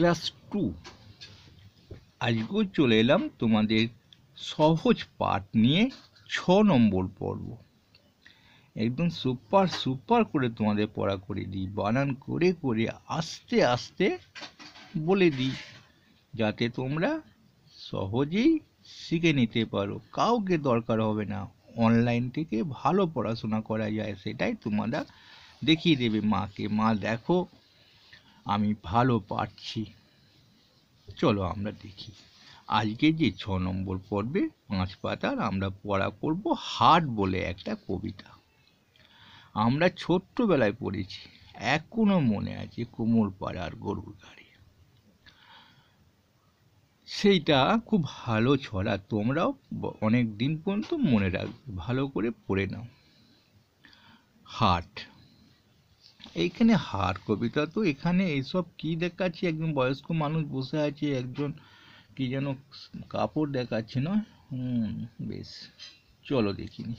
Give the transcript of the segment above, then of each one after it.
class two আজকেও চলে এলাম তোমাদের সহজ পাঠ নিয়ে ছ নম্বর পর্ব একদম সুপার সুপার করে তোমাদের পড়া করে দিই বানান করে করে আস্তে আস্তে বলে দিই যাতে তোমরা সহজেই শিখে নিতে পারো কাউকে দরকার হবে না অনলাইন থেকে ভালো পড়াশোনা করা যায় সেটাই তোমরা দেখিয়ে দেবে মাকে মা দেখো আমি ভালো পারছি চলো আমরা দেখি আজকে যে ছ নম্বর পর্বে পাঁচ পাতার আমরা পড়া করব হাট বলে একটা কবিতা আমরা ছোট্টবেলায় পড়েছি এখনও মনে আছে কোমর পাড়ার গরুর গাড়ি সেইটা খুব ভালো ছড়া তোমরাও অনেক দিন পর্যন্ত মনে রাখবে ভালো করে পড়ে নাও হাট এইখানে হার কবিতা তো এখানে এইসব কি দেখাচ্ছে একজন বয়স্ক মানুষ বসে আছে একজন কি যেন কাপড় দেখাচ্ছে না হুম বেশ চলো দেখিনি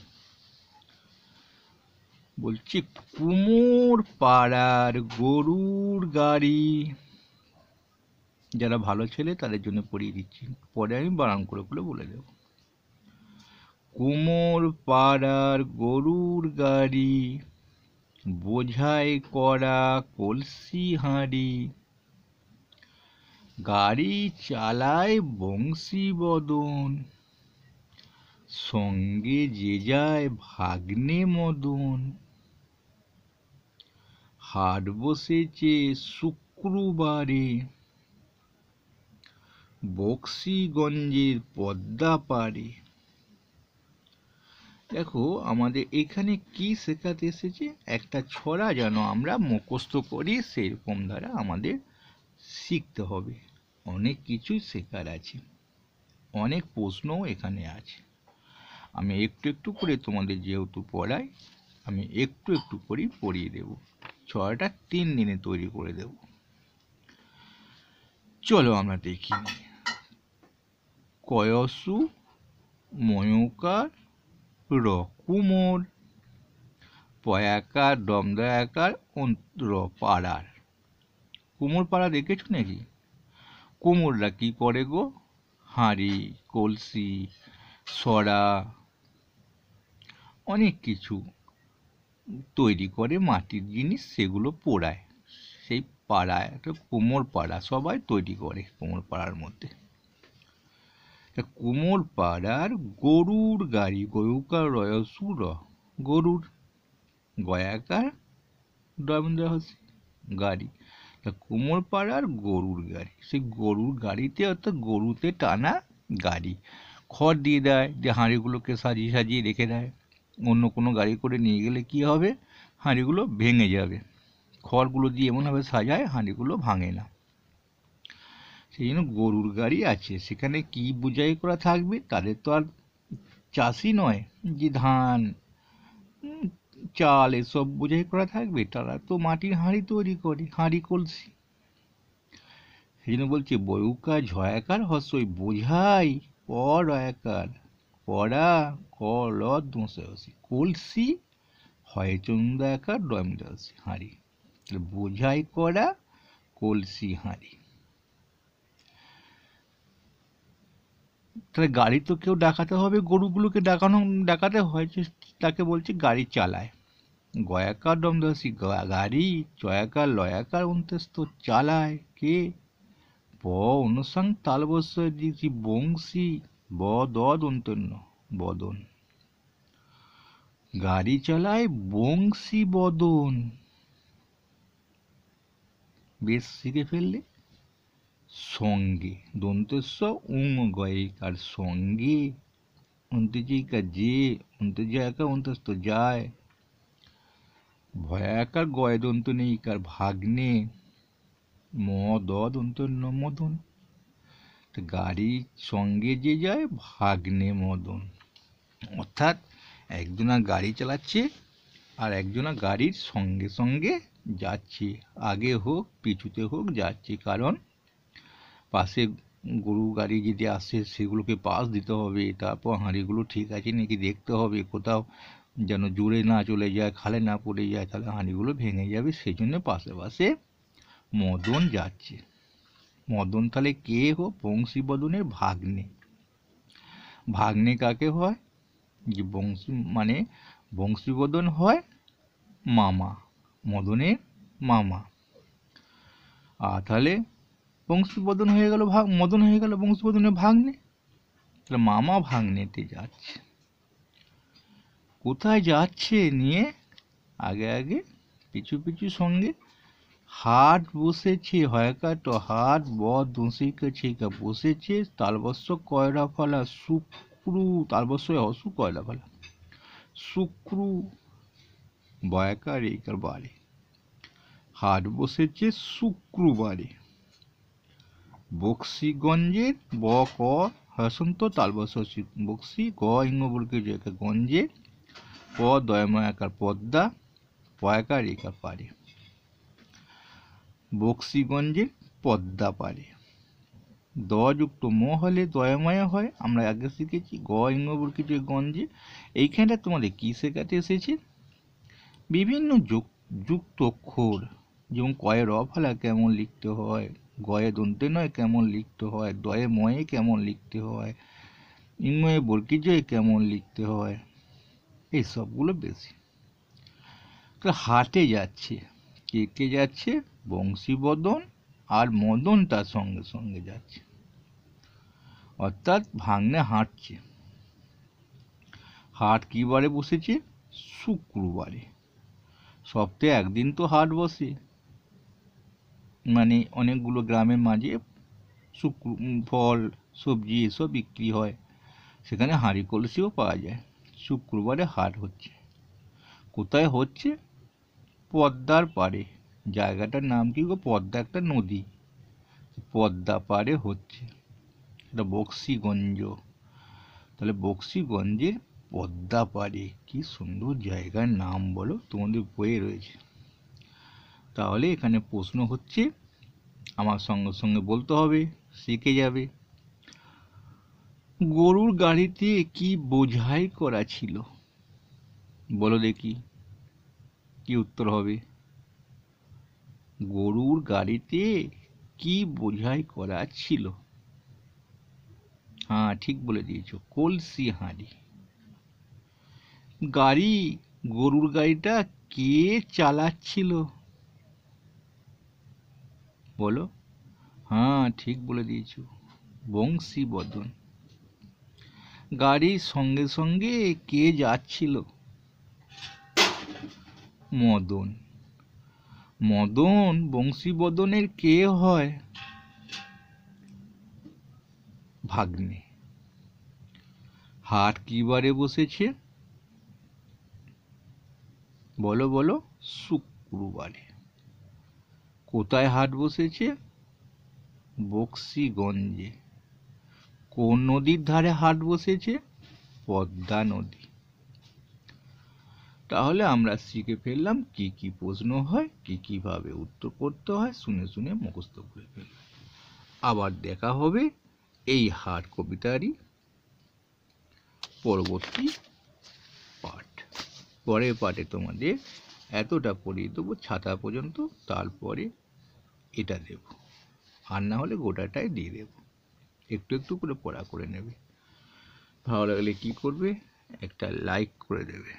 বলছি কুমোর পাড়ার গরুর গাড়ি যারা ভালো ছেলে তাদের জন্য পড়িয়ে দিচ্ছি পরে আমি বানান করে করে বলে দেব কুমোর পাড়ার গরুর গাড়ি বোঝাই করা কলসি হাঁড়ি গাড়ি চালায় বংশীবদন সঙ্গে যে যায় ভাগ্নে মদন হাট বসেছে শুক্রবারে বক্সিগঞ্জের পদ্মা পাড়ে দেখো আমাদের এখানে কি শেখাতে এসেছে একটা ছড়া যেন আমরা মুখস্থ করি সেরকম দ্বারা আমাদের শিখতে হবে অনেক কিছু শেখার আছে অনেক প্রশ্নও এখানে আছে আমি একটু একটু করে তোমাদের যেহেতু পড়াই আমি একটু একটু করেই পড়িয়ে দেব ছড়াটা তিন দিনে তৈরি করে দেব চলো আমরা দেখি কয়সু ময়কার র কুমোর পয়াকার দমদয়াকার অন্তর পাড়ার কুমোর পাড়া দেখেছ নাকি কুমোররা কী করে গো হাঁড়ি কলসি সরা অনেক কিছু তৈরি করে মাটির জিনিস সেগুলো পোড়ায় সেই পাড়ায় একটা কুমোর পাড়া সবাই তৈরি করে কুমোর পাড়ার মধ্যে কোমর পাড়ার গরুর গাড়ি গরুকার রয়সুর গরুর গয়াকার ডয়মন্দ্র হচ্ছে গাড়ি তা কোমর পাড়ার গরুর গাড়ি সেই গরুর গাড়িতে অর্থাৎ গরুতে টানা গাড়ি খড় দিয়ে দেয় যে হাঁড়িগুলোকে সাজিয়ে সাজিয়ে রেখে দেয় অন্য কোনো গাড়ি করে নিয়ে গেলে কি হবে হাঁড়িগুলো ভেঙে যাবে খড়গুলো দিয়ে এমনভাবে সাজায় হাঁড়িগুলো ভাঙে না সেই জন্য গরুর গাড়ি আছে সেখানে কী বোঝাই করা থাকবে তাদের তো আর চাষি নয় যে ধান চাল এসব বোঝাই করা থাকবে তারা তো মাটির হাঁড়ি তৈরি করে হাঁড়ি কলসি সেই জন্য বলছে বয়ুকা ঝয়াকার হসই বোঝাই পরয়াকার পড়া কল দোষি কলসি হয় একার ডমিটাসি হাঁড়ি বোঝাই করা কলসি হাঁড়ি তাহলে গাড়ি তো কেউ ডাকাতে হবে গরুগুলোকে ডাকানো ডাকাতে হয় যে তাকে বলছে গাড়ি চালায় গয়াকার দমদসি গাড়ি চয়াকার লয়াকার অন্তস্থ চালায় কে ব অনুসং তালবস্য দিয়েছি বংশী ব দদ অন্তন্য বদন গাড়ি চালায় বংশী বদন বেশ শিখে ফেললে সঙ্গে দন্তস্ব উং গয়িকার সঙ্গে অন্তজিকা যে অন্তজয়াকা অন্তস্থ যায় ভয়াকার গয় দন্ত নেই কার ভাগ্নে দ দন্ত মদন গাড়ির সঙ্গে যে যায় ভাগ্নে মদন অর্থাৎ একজনা গাড়ি চালাচ্ছে আর একজনা গাড়ির সঙ্গে সঙ্গে যাচ্ছে আগে হোক পিছুতে হোক যাচ্ছে কারণ পাশে গরু গাড়ি যদি আসে সেগুলোকে পাশ দিতে হবে তারপর হাঁড়িগুলো ঠিক আছে নাকি দেখতে হবে কোথাও যেন জুড়ে না চলে যায় খালে না পড়ে যায় তাহলে হাঁড়িগুলো ভেঙে যাবে সেই জন্য পাশে পাশে মদন যাচ্ছে মদন তাহলে কে হো বংশীবদনের ভাগ্নে ভাগ্নে কাকে হয় যে বংশী মানে বংশীবদন হয় মামা মদনের মামা আর তাহলে বদন হয়ে গেল ভাগ মদন হয়ে গেল ভাগ ভাগ্নে তাহলে মামা ভাগ্নেতে যাচ্ছে কোথায় যাচ্ছে নিয়ে আগে আগে পিছু পিছু সঙ্গে হাট বসেছে হয়কা তো হাট বধ দোষিকা বসেছে তালবস্য কয়লা ফলা শুক্রু তালবস্য অসু কয়লা ফলা শুক্রু বয়কার এই বাড়ি হাট বসেছে বাড়ি বক্সিগঞ্জের ব ক হসন্ত তালবসী বক্সি গ ইঙ্গবর্গে জয়কার গঞ্জে প দয়ময়াকার পদ্মা পয়াকার একার পারে বক্সিগঞ্জের পদ্মা পারে দ যুক্ত ম হলে দয়াময় হয় আমরা আগে শিখেছি গ ইঙ্গবর্গে জয় গঞ্জে এইখানটা তোমাদের কী শেখাতে এসেছে বিভিন্ন যুক্ত অক্ষর যেমন কয়ের অফালা কেমন লিখতে হয় গয়ে দন্তে নয় কেমন লিখতে হয় দয়ে ময়ে কেমন লিখতে হয় ইন্ময়ে বর্কিজয়ে কেমন লিখতে হয় এই সবগুলো বেশি তো হাটে যাচ্ছে কে কে যাচ্ছে বংশীবদন আর মদন তার সঙ্গে সঙ্গে যাচ্ছে অর্থাৎ ভাঙনে হাঁটছে হাট কী বারে বসেছে শুক্রবারে সপ্তাহে একদিন তো হাট বসে মানে অনেকগুলো গ্রামের মাঝে ফল সবজি এসব বিক্রি হয় সেখানে হাঁড়ি কলসিও পাওয়া যায় শুক্রবারে হাট হচ্ছে কোথায় হচ্ছে পদ্মার পাড়ে জায়গাটার নাম কি গো পদ্মা একটা নদী পদ্মা পাড়ে হচ্ছে এটা বক্সিগঞ্জ তাহলে বক্সিগঞ্জের পদ্মা পাড়ে কি সুন্দর জায়গার নাম বলো তোমাদের বইয়ে রয়েছে তাহলে এখানে প্রশ্ন হচ্ছে আমার সঙ্গে সঙ্গে বলতে হবে শিখে যাবে গরুর গাড়িতে কি বোঝাই করা ছিল বলো দেখি কি উত্তর হবে গরুর গাড়িতে কি বোঝাই করা ছিল হ্যাঁ ঠিক বলে দিয়েছ কলসি হাঁড়ি গাড়ি গরুর গাড়িটা কে চালাচ্ছিল বলো হ্যাঁ ঠিক বলে দিয়েছ বংশীবদন গাড়ির সঙ্গে সঙ্গে কে যাচ্ছিল মদন মদন বংশীবদনের কে হয় ভাগ্নে হাট কি বারে বসেছে বলো বলো শুক্রবারে কোথায় হাট বসেছে বক্সিগঞ্জে কোন নদীর ধারে হাট বসেছে পদ্মা নদী তাহলে আমরা শিখে ফেললাম কি কি প্রশ্ন হয় কি কিভাবে উত্তর করতে হয় শুনে শুনে মুখস্থ করে ফেললাম আবার দেখা হবে এই হাট কবিতারই পরবর্তী পাঠ পরের পাঠে তোমাদের এতটা পরিয়ে দেবো ছাতা পর্যন্ত তারপরে এটা দেব আর না হলে গোটাটাই দিয়ে দেব একটু একটু করে পড়া করে নেবে ভালো লাগলে কি করবে একটা লাইক করে দেবে